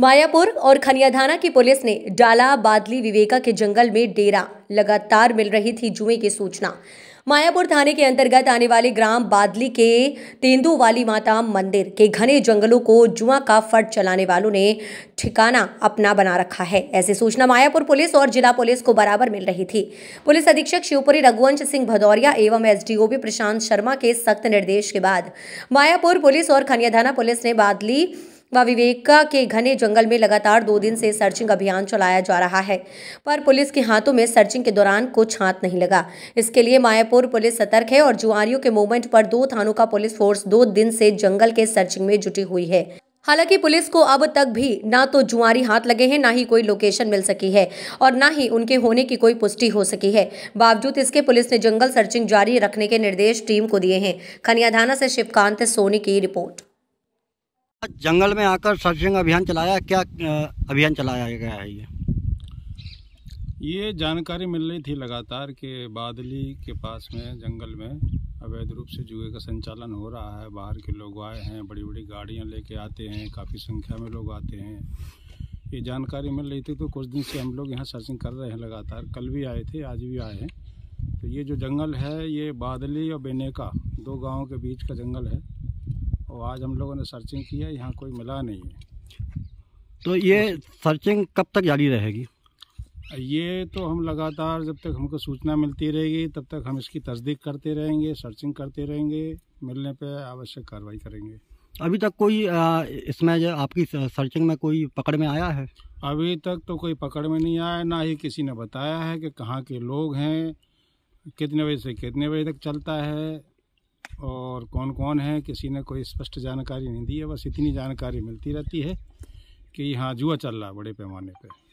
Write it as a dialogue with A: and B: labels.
A: मायापुर और खनियाधाना की पुलिस ने डाला बादली विवेका के जंगल में डेरा लगातार मिल रही थी जुए की सूचना मायापुर थाने के अंतर्गत आने वाले ग्राम बादली के तेंदु वाली माता मंदिर के घने जंगलों को जुआ का फट चलाने वालों ने ठिकाना अपना बना रखा है ऐसी सूचना मायापुर पुलिस और जिला पुलिस को बराबर मिल रही थी पुलिस अधीक्षक शिवपुरी रघुवंश सिंह भदौरिया एवं एसडीओपी प्रशांत शर्मा के सख्त निर्देश के बाद मायापुर पुलिस और खनियाधाना पुलिस ने बादली व विवेका के घने जंगल में लगातार दो दिन से सर्चिंग अभियान चलाया जा रहा है पर पुलिस के हाथों में सर्चिंग के दौरान कुछ हाथ नहीं लगा इसके लिए मायापुर पुलिस सतर्क है और जुआरियों के मूवमेंट पर दो थानों का पुलिस फोर्स दो दिन से जंगल के सर्चिंग में जुटी हुई है हालांकि पुलिस को अब तक भी ना तो जुआरी हाथ लगे हैं ना ही कोई लोकेशन मिल सकी है और ना ही उनके होने की कोई पुष्टि हो सकी है बावजूद इसके पुलिस ने जंगल सर्चिंग जारी रखने के निर्देश टीम को दिए हैं खनियाधाना से शिवकांत सोनी की रिपोर्ट
B: जंगल में आकर सर्चिंग अभियान चलाया क्या अभियान चलाया गया है ये
C: ये जानकारी मिल रही थी लगातार कि बादली के पास में जंगल में अवैध रूप से जुए का संचालन हो रहा है बाहर के लोग आए हैं बड़ी बड़ी गाड़ियां लेके आते हैं काफ़ी संख्या में लोग आते हैं ये जानकारी मिल रही थी तो कुछ दिन से हम लोग यहाँ सर्चिंग कर रहे हैं लगातार कल भी आए थे आज भी आए हैं तो ये जो जंगल है ये बादली और बेनेका दो गाँव के बीच का जंगल है और आज हम लोगों ने सर्चिंग की है यहाँ कोई मिला नहीं है
B: तो ये सर्चिंग कब तक जारी रहेगी
C: ये तो हम लगातार जब तक हमको सूचना मिलती रहेगी तब तक हम इसकी तस्दीक करते रहेंगे सर्चिंग करते रहेंगे मिलने पर आवश्यक कार्रवाई करेंगे
B: अभी तक कोई इसमें जो आपकी सर्चिंग में कोई पकड़ में आया है
C: अभी तक तो कोई पकड़ में नहीं आया ना ही किसी ने बताया है कि कहाँ के लोग हैं कितने बजे से कितने बजे तक चलता है और कौन कौन है किसी ने कोई स्पष्ट जानकारी नहीं दी है बस इतनी जानकारी मिलती रहती है कि यहाँ जुआ चल रहा है बड़े पैमाने पर पे।